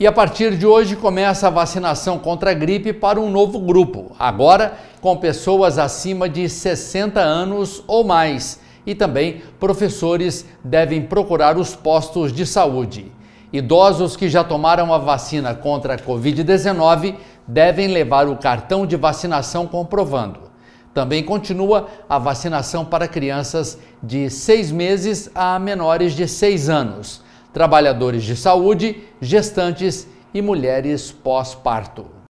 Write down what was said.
E a partir de hoje começa a vacinação contra a gripe para um novo grupo, agora com pessoas acima de 60 anos ou mais. E também professores devem procurar os postos de saúde. Idosos que já tomaram a vacina contra a Covid-19 devem levar o cartão de vacinação comprovando. Também continua a vacinação para crianças de seis meses a menores de seis anos trabalhadores de saúde, gestantes e mulheres pós-parto.